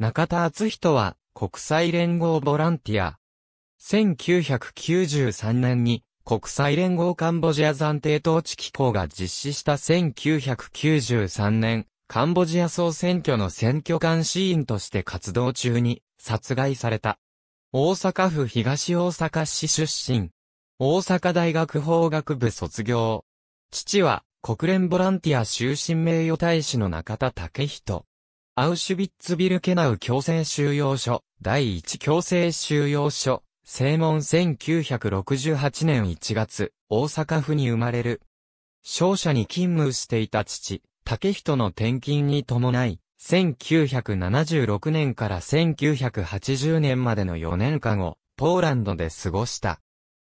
中田敦人は国際連合ボランティア。1993年に国際連合カンボジア暫定統治機構が実施した1993年、カンボジア総選挙の選挙監視員として活動中に殺害された。大阪府東大阪市出身。大阪大学法学部卒業。父は国連ボランティア終身名誉大使の中田武人。アウシュビッツビルケナウ強制収容所、第1強制収容所、正門1968年1月、大阪府に生まれる。商社に勤務していた父、竹人の転勤に伴い、1976年から1980年までの4年間を、ポーランドで過ごした。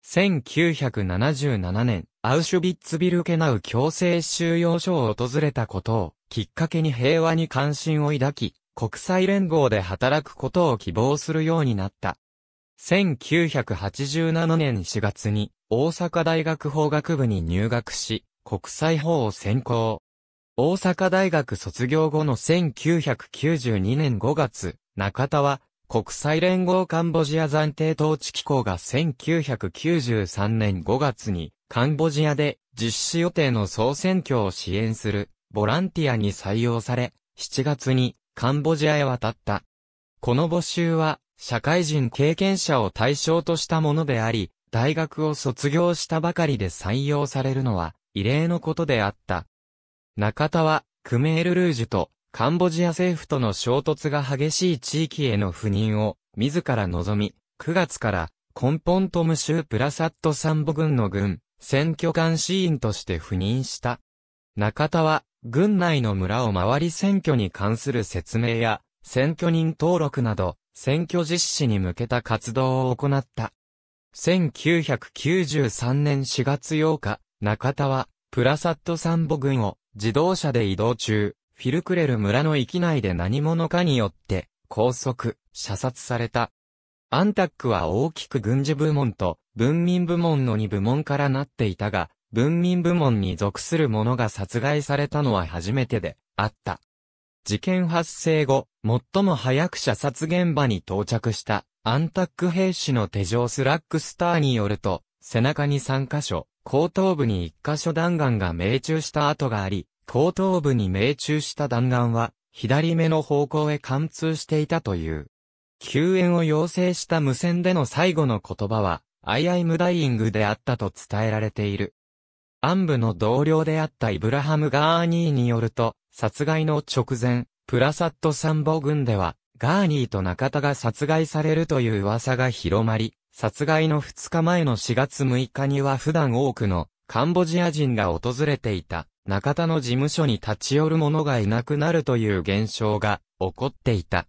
1977年、アウシュビッツビルケナウ強制収容所を訪れたことをきっかけに平和に関心を抱き、国際連合で働くことを希望するようになった。1987年4月に大阪大学法学部に入学し、国際法を専攻。大阪大学卒業後の1992年5月、中田は国際連合カンボジア暫定統治機構が1993年5月にカンボジアで実施予定の総選挙を支援するボランティアに採用され、7月にカンボジアへ渡った。この募集は社会人経験者を対象としたものであり、大学を卒業したばかりで採用されるのは異例のことであった。中田はクメールルージュとカンボジア政府との衝突が激しい地域への赴任を自ら望み、9月からコンポントム州プラサットサンボ軍の軍、選挙監視員として赴任した。中田は、軍内の村を回り選挙に関する説明や、選挙人登録など、選挙実施に向けた活動を行った。1993年4月8日、中田は、プラサットサンボ軍を自動車で移動中、フィルクレル村の域内で何者かによって、拘束、射殺された。アンタックは大きく軍事部門と文民部門の2部門からなっていたが、文民部門に属する者が殺害されたのは初めてであった。事件発生後、最も早く射殺現場に到着したアンタック兵士の手錠スラックスターによると、背中に3箇所、後頭部に1箇所弾丸が命中した跡があり、後頭部に命中した弾丸は、左目の方向へ貫通していたという。救援を要請した無線での最後の言葉は、アイアイムダイイングであったと伝えられている。暗部の同僚であったイブラハム・ガーニーによると、殺害の直前、プラサット参謀軍では、ガーニーと中田が殺害されるという噂が広まり、殺害の2日前の4月6日には普段多くのカンボジア人が訪れていた。中田の事務所に立ち寄る者がいなくなるという現象が起こっていた。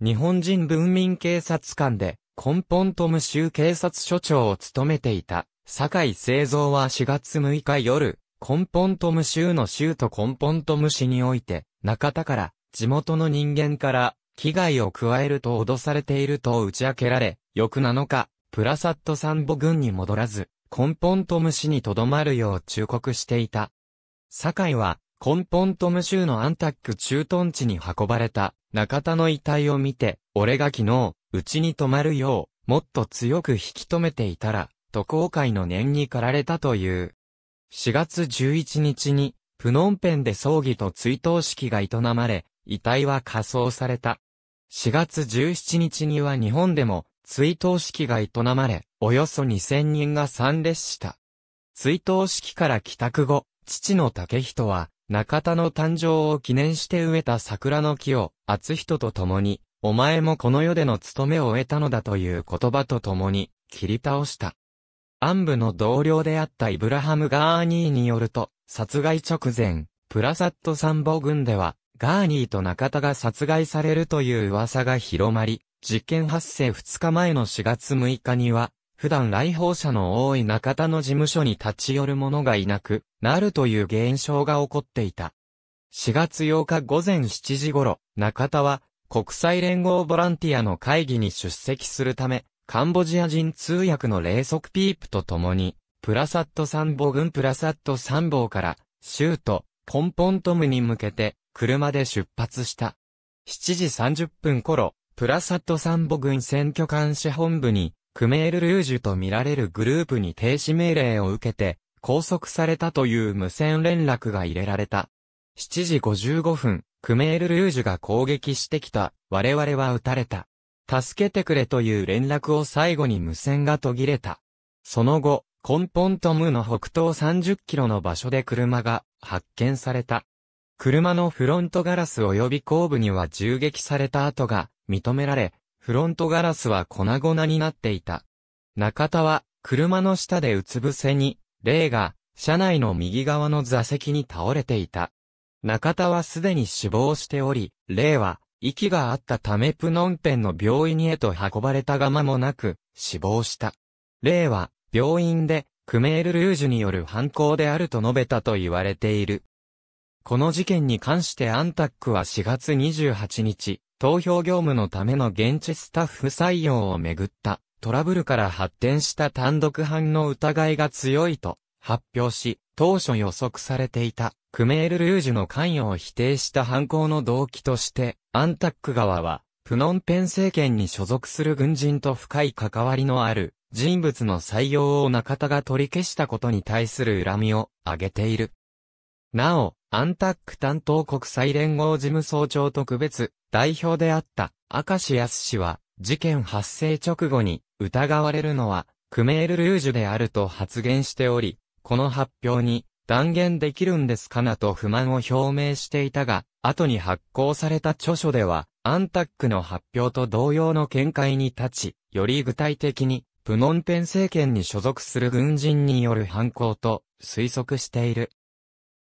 日本人文民警察官で、根本と無臭警察署長を務めていた、坂井製造は4月6日夜、根本と無臭の州と根本と無視において、中田から、地元の人間から、危害を加えると脅されていると打ち明けられ、翌7日、プラサットサンボ軍に戻らず、根本と無視にとどまるよう忠告していた。堺は、根本と無臭のアンタック駐屯地に運ばれた中田の遺体を見て、俺が昨日、うちに泊まるよう、もっと強く引き止めていたら、渡航会の念に駆られたという。4月11日に、プノンペンで葬儀と追悼式が営まれ、遺体は火葬された。4月17日には日本でも追悼式が営まれ、およそ2000人が参列した。追悼式から帰宅後、父の竹人は、中田の誕生を記念して植えた桜の木を、厚人と共に、お前もこの世での務めを得たのだという言葉と共に、切り倒した。暗部の同僚であったイブラハム・ガーニーによると、殺害直前、プラサット参謀軍では、ガーニーと中田が殺害されるという噂が広まり、事件発生2日前の4月6日には、普段来訪者の多い中田の事務所に立ち寄る者がいなくなるという現象が起こっていた。4月8日午前7時頃、中田は国際連合ボランティアの会議に出席するため、カンボジア人通訳の霊速ピープと共に、プラサット参謀軍プラサット参謀から、シュート、ポンポントムに向けて、車で出発した。7時30分頃、プラサット参謀軍選挙監視本部に、クメール・ルージュと見られるグループに停止命令を受けて、拘束されたという無線連絡が入れられた。7時55分、クメール・ルージュが攻撃してきた、我々は撃たれた。助けてくれという連絡を最後に無線が途切れた。その後、コンポントムの北東30キロの場所で車が発見された。車のフロントガラス及び後部には銃撃された跡が認められ、フロントガラスは粉々になっていた。中田は、車の下でうつ伏せに、霊が、車内の右側の座席に倒れていた。中田はすでに死亡しており、霊は、息があったためプノンペンの病院へと運ばれたがまもなく、死亡した。霊は、病院で、クメール・ルージュによる犯行であると述べたと言われている。この事件に関してアンタックは4月28日、投票業務のための現地スタッフ採用をめぐったトラブルから発展した単独犯の疑いが強いと発表し、当初予測されていたクメール・ルージュの関与を否定した犯行の動機として、アンタック側は、プノンペン政権に所属する軍人と深い関わりのある人物の採用を中田が取り消したことに対する恨みを挙げている。なお、アンタック担当国際連合事務総長特別代表であった明石康氏は、事件発生直後に疑われるのはクメールルージュであると発言しており、この発表に断言できるんですかなと不満を表明していたが、後に発行された著書では、アンタックの発表と同様の見解に立ち、より具体的に、プノンペン政権に所属する軍人による犯行と推測している。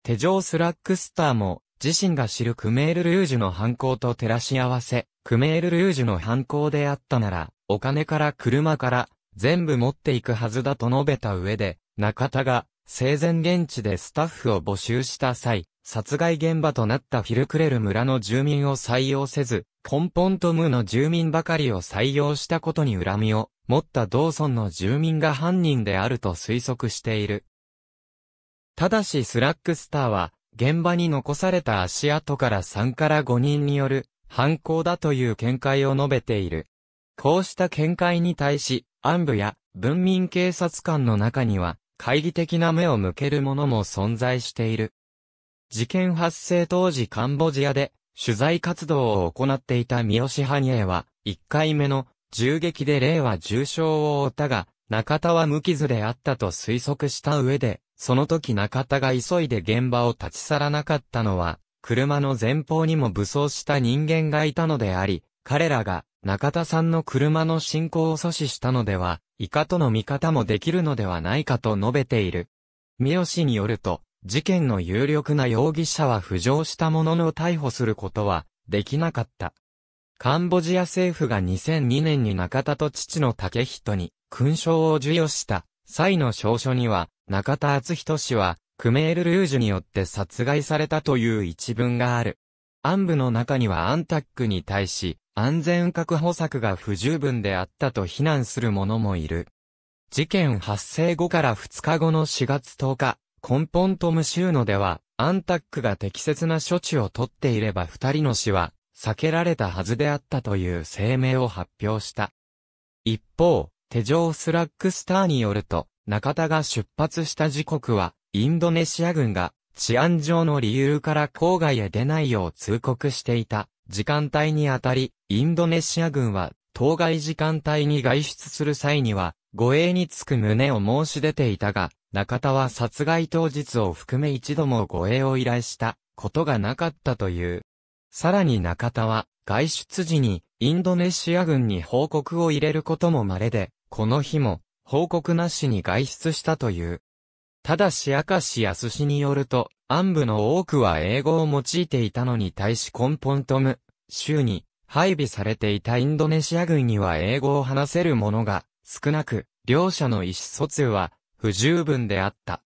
手錠スラックスターも、自身が知るクメール・ルージュの犯行と照らし合わせ、クメール・ルージュの犯行であったなら、お金から車から、全部持っていくはずだと述べた上で、中田が、生前現地でスタッフを募集した際、殺害現場となったフィルクレル村の住民を採用せず、ポンポンの住民ばかりを採用したことに恨みを持った同村の住民が犯人であると推測している。ただしスラックスターは、現場に残された足跡から3から5人による犯行だという見解を述べている。こうした見解に対し、暗部や文民警察官の中には、懐疑的な目を向けるもも存在している。事件発生当時カンボジアで取材活動を行っていた三好ハニエは、1回目の銃撃で令和重傷を負ったが、中田は無傷であったと推測した上で、その時中田が急いで現場を立ち去らなかったのは、車の前方にも武装した人間がいたのであり、彼らが中田さんの車の進行を阻止したのでは、以下との見方もできるのではないかと述べている。三好によると、事件の有力な容疑者は浮上したものの逮捕することはできなかった。カンボジア政府が2002年に中田と父の竹人に勲章を授与した際の証書には、中田敦人氏は、クメール・ルージュによって殺害されたという一文がある。暗部の中にはアンタックに対し、安全確保策が不十分であったと非難する者もいる。事件発生後から2日後の4月10日、コンポントム州のでは、アンタックが適切な処置をとっていれば二人の死は避けられたはずであったという声明を発表した。一方、手錠スラックスターによると、中田が出発した時刻は、インドネシア軍が治安上の理由から郊外へ出ないよう通告していた時間帯にあたり、インドネシア軍は当該時間帯に外出する際には、護衛につく旨を申し出ていたが、中田は殺害当日を含め一度も護衛を依頼したことがなかったという。さらに中田は、外出時にインドネシア軍に報告を入れることも稀で、この日も、報告なしに外出したという。ただし明石康氏によると、暗部の多くは英語を用いていたのに対し根本トム、州に配備されていたインドネシア軍には英語を話せる者が少なく、両者の意思疎通は不十分であった。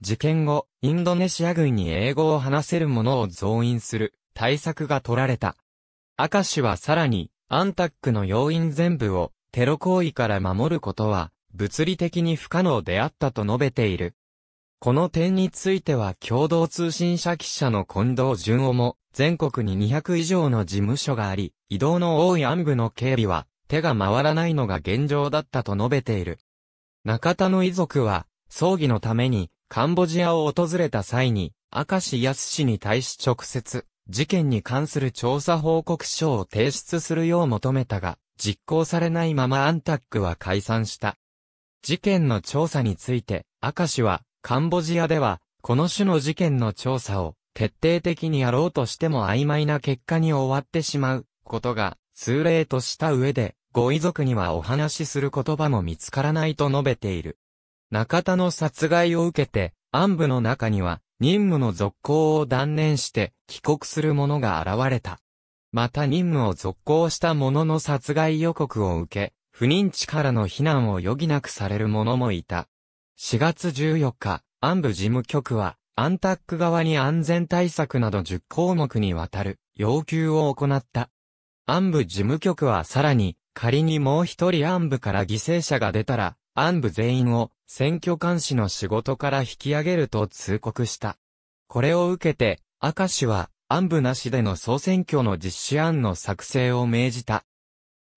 事件後、インドネシア軍に英語を話せる者を増員する対策が取られた。明石はさらに、アンタックの要員全部をテロ行為から守ることは、物理的に不可能であったと述べている。この点については共同通信社記者の近藤淳夫も、全国に200以上の事務所があり、移動の多い暗部の警備は、手が回らないのが現状だったと述べている。中田の遺族は、葬儀のために、カンボジアを訪れた際に、明石康氏に対し直接、事件に関する調査報告書を提出するよう求めたが、実行されないままアンタックは解散した。事件の調査について、明石は、カンボジアでは、この種の事件の調査を、徹底的にやろうとしても曖昧な結果に終わってしまう、ことが、通例とした上で、ご遺族にはお話しする言葉も見つからないと述べている。中田の殺害を受けて、暗部の中には、任務の続行を断念して、帰国する者が現れた。また任務を続行した者の殺害予告を受け、不妊地からの避難を余儀なくされる者もいた。4月14日、安部事務局は、アンタック側に安全対策など10項目にわたる要求を行った。安部事務局はさらに、仮にもう一人安部から犠牲者が出たら、安部全員を選挙監視の仕事から引き上げると通告した。これを受けて、赤氏は安部なしでの総選挙の実施案の作成を命じた。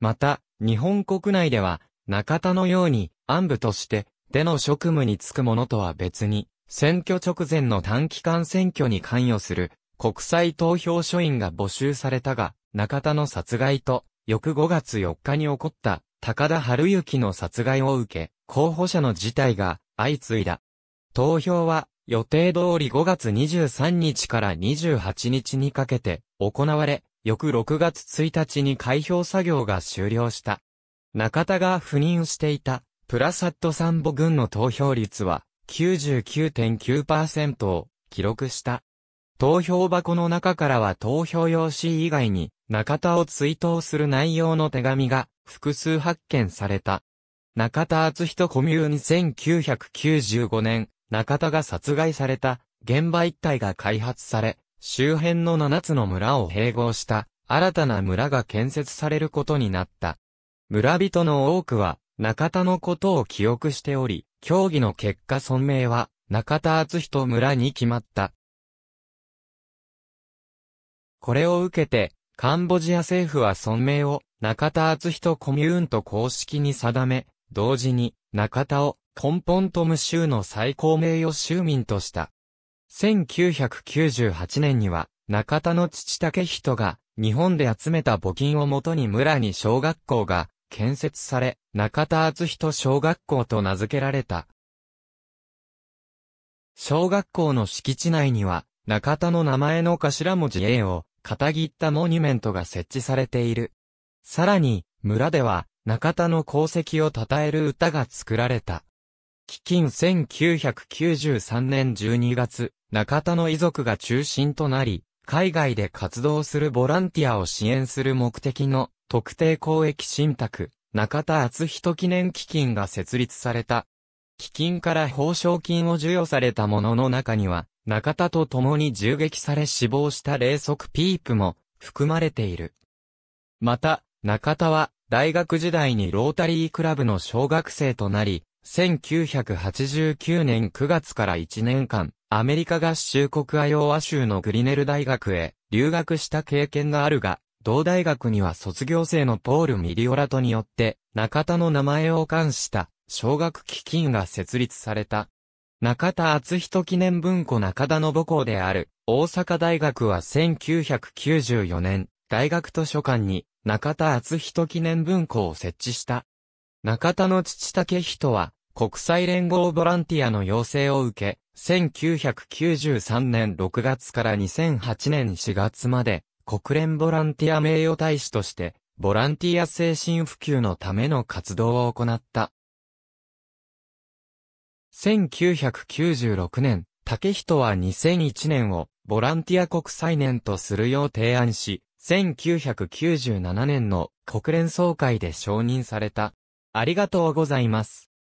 また、日本国内では、中田のように、安部として、での職務に就くものとは別に、選挙直前の短期間選挙に関与する、国際投票書員が募集されたが、中田の殺害と、翌5月4日に起こった、高田春之の殺害を受け、候補者の事態が相次いだ。投票は予定通り5月23日から28日にかけて行われ、翌6月1日に開票作業が終了した。中田が赴任していたプラサットサンボ軍の投票率は99.9%を記録した。投票箱の中からは投票用紙以外に中田を追悼する内容の手紙が複数発見された。中田敦人コミューン1995年中田が殺害された現場一帯が開発され、周辺の7つの村を併合した新たな村が建設されることになった。村人の多くは中田のことを記憶しており、協議の結果村名は中田敦人村に決まった。これを受けて、カンボジア政府は村名を中田敦人コミューンと公式に定め、同時に中田を根本トム州の最高名誉州民とした。1998年には、中田の父竹人が、日本で集めた募金をもとに村に小学校が建設され、中田敦人小学校と名付けられた。小学校の敷地内には、中田の名前の頭文字 A を、片切ったモニュメントが設置されている。さらに、村では、中田の功績を称える歌が作られた。基金1993年12月、中田の遺族が中心となり、海外で活動するボランティアを支援する目的の特定公益信託、中田厚人記念基金が設立された。基金から報奨金を授与されたものの中には、中田と共に銃撃され死亡した霊側ピープも含まれている。また、中田は大学時代にロータリークラブの小学生となり、1989年9月から1年間、アメリカ合衆国アイオワ州のグリネル大学へ留学した経験があるが、同大学には卒業生のポール・ミリオラトによって、中田の名前を冠した奨学基金が設立された。中田厚人記念文庫中田の母校である、大阪大学は1994年、大学図書館に中田厚人記念文庫を設置した。中田の父武人は、国際連合ボランティアの要請を受け、1993年6月から2008年4月まで、国連ボランティア名誉大使として、ボランティア精神普及のための活動を行った。1996年、竹人は2001年をボランティア国際年とするよう提案し、1997年の国連総会で承認された。ありがとうございます。